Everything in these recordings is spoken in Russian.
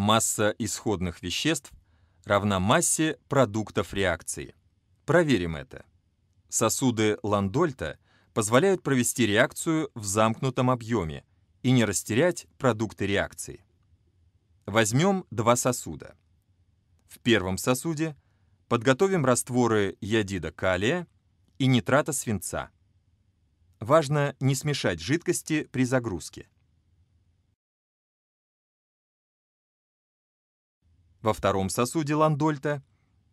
Масса исходных веществ равна массе продуктов реакции. Проверим это. Сосуды Ландольта позволяют провести реакцию в замкнутом объеме и не растерять продукты реакции. Возьмем два сосуда. В первом сосуде подготовим растворы ядида калия и нитрата свинца. Важно не смешать жидкости при загрузке. Во втором сосуде ландольта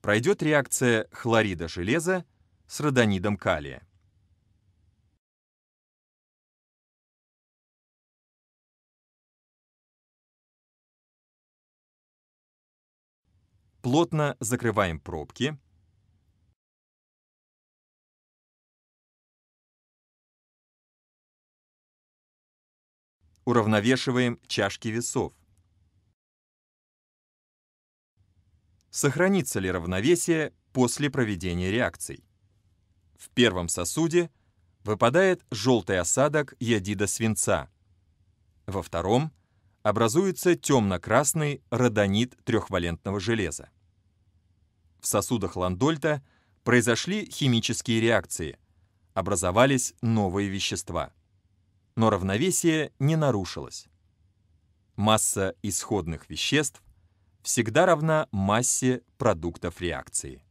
пройдет реакция хлорида железа с родонидом калия. Плотно закрываем пробки. Уравновешиваем чашки весов. сохранится ли равновесие после проведения реакций. В первом сосуде выпадает желтый осадок ядида свинца. Во втором образуется темно-красный родонит трехвалентного железа. В сосудах Ландольта произошли химические реакции, образовались новые вещества. Но равновесие не нарушилось. Масса исходных веществ – всегда равна массе продуктов реакции.